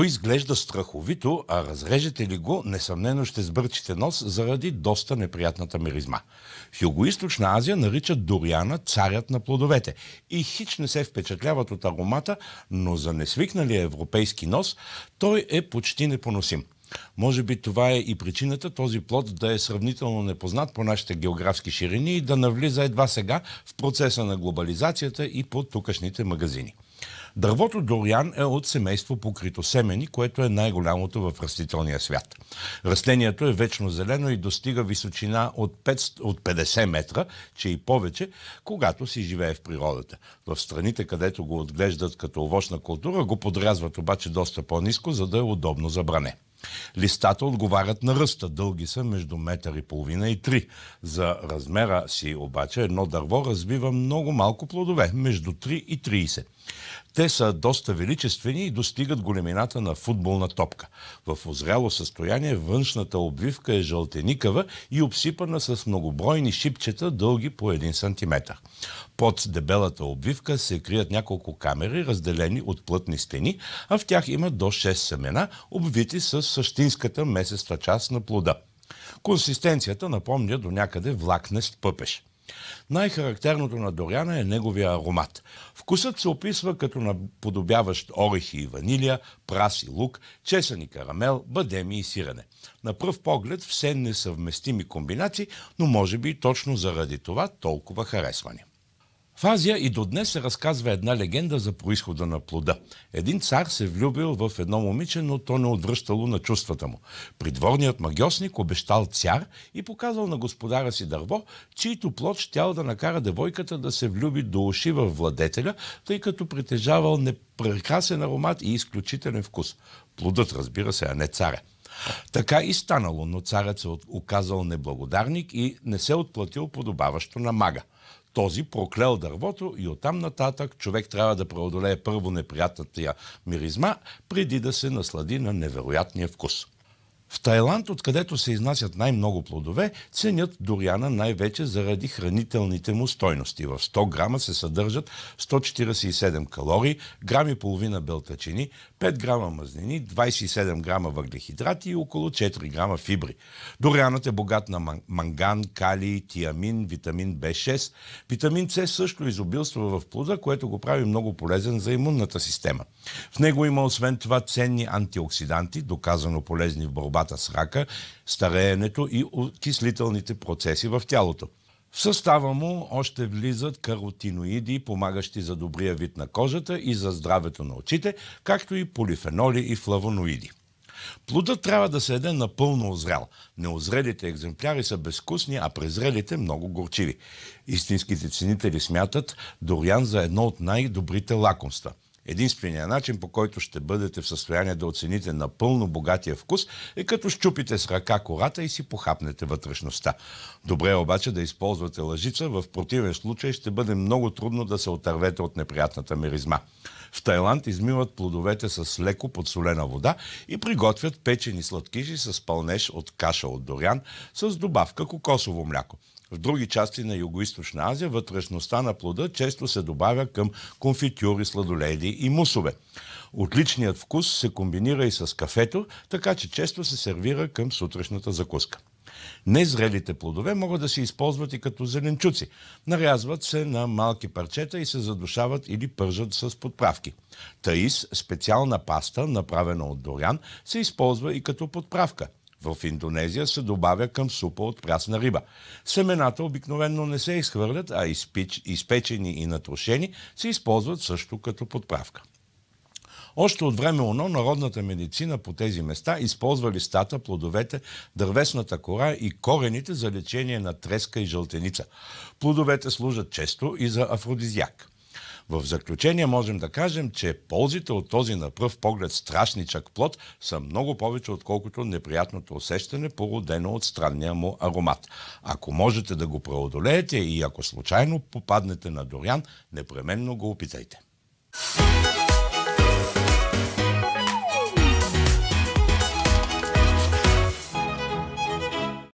Той изглежда страховито, а разрежете ли го, несъмнено ще сбърчите нос заради доста неприятната миризма. В Юго-Источна Азия наричат Дориана царят на плодовете и хич не се впечатляват от аромата, но за несвикналия европейски нос той е почти непоносим. Може би това е и причината този плод да е сравнително непознат по нашите географски ширини и да навлиза едва сега в процеса на глобализацията и по тукашните магазини. Дървото дориан е от семейство покрито семени, което е най-голямото в растителния свят. Растението е вечно зелено и достига височина от 50 метра, че и повече, когато си живее в природата. В страните, където го отглеждат като овощна култура, го подрязват обаче доста по-низко, за да е удобно за бране. Листата отговарят на ръста. Дълги са между метър и половина и три. За размера си обаче едно дърво развива много малко плодове, между 3 и 30. Те са доста величествени и достигат големината на футболна топка. В озряло състояние външната обвивка е жълтеникава и обсипана с многобройни шипчета дълги по 1 см. Под дебелата обвивка се крият няколко камери, разделени от плътни стени, а в тях има до 6 семена, обвити с същинската месеста част на плода. Консистенцията напомня до някъде влакнест пъпеш. Най-характерното на Доряна е неговия аромат. Вкусът се описва като наподобяващ орехи и ванилия, прас и лук, чесън и карамел, бадеми и сирене. На пръв поглед все несъвместими комбинации, но може би точно заради това толкова харесвани. В Азия и до днес се разказва една легенда за происхода на плода. Един цар се влюбил в едно момиче, но то не отвръщало на чувствата му. Придворният магиосник обещал цар и показал на господара си дърво, чийто плод щял да накара девойката да се влюби до уши в владетеля, тъй като притежавал непрекрасен аромат и изключителен вкус. Плодът, разбира се, а не царя. Така и станало, но царят се оказал неблагодарник и не се отплатил подобаващо на мага този проклел дървото и оттам нататък човек трябва да преодолее първо неприятната миризма, преди да се наслади на невероятния вкус. В Тайланд, откъдето се изнасят най-много плодове, ценят доряна най-вече заради хранителните му стойности. В 100 грама се съдържат 147 калории, грам и половина белтачини, 5 грама мазнини, 27 грама въглехидрати и около 4 грама фибри. Дорианът е богат на манган, калий, тиамин, витамин B6. Витамин С също изобилства в плода, което го прави много полезен за имунната система. В него има освен това ценни антиоксиданти, доказано полезни в борба борбата с рака, стареенето и окислителните процеси в тялото. В състава му още влизат каротиноиди, помагащи за добрия вид на кожата и за здравето на очите, както и полифеноли и флавоноиди. Плодът трябва да се еде напълно озрял. Неозрелите екземпляри са безвкусни, а презрелите много горчиви. Истинските ценители смятат Дориан за едно от най-добрите лакомства – Единственият начин, по който ще бъдете в състояние да оцените напълно богатия вкус, е като щупите с ръка кората и си похапнете вътрешността. Добре е обаче да използвате лъжица, в противен случай ще бъде много трудно да се отървете от неприятната миризма. В Тайланд измиват плодовете с леко подсолена вода и приготвят печени сладкижи с пълнеж от каша от дорян с добавка кокосово мляко. В други части на Юго-Источна Азия вътрешността на плода често се добавя към конфитюри, сладоледи и мусове. Отличният вкус се комбинира и с кафето, така че често се сервира към сутрешната закуска. Незрелите плодове могат да се използват и като зеленчуци. Нарязват се на малки парчета и се задушават или пържат с подправки. Таис, специална паста, направена от Дорян, се използва и като подправка – в Индонезия се добавя към супа от прясна риба. Семената обикновенно не се изхвърлят, а изпеч, изпечени и натрошени се използват също като подправка. Още от време оно народната медицина по тези места използва листата, плодовете, дървесната кора и корените за лечение на треска и жълтеница. Плодовете служат често и за афродизиак. В заключение можем да кажем, че ползите от този на пръв поглед страшничък плод са много повече, отколкото неприятното усещане, породено от странния му аромат. Ако можете да го преодолеете и ако случайно попаднете на Дорян, непременно го опитайте.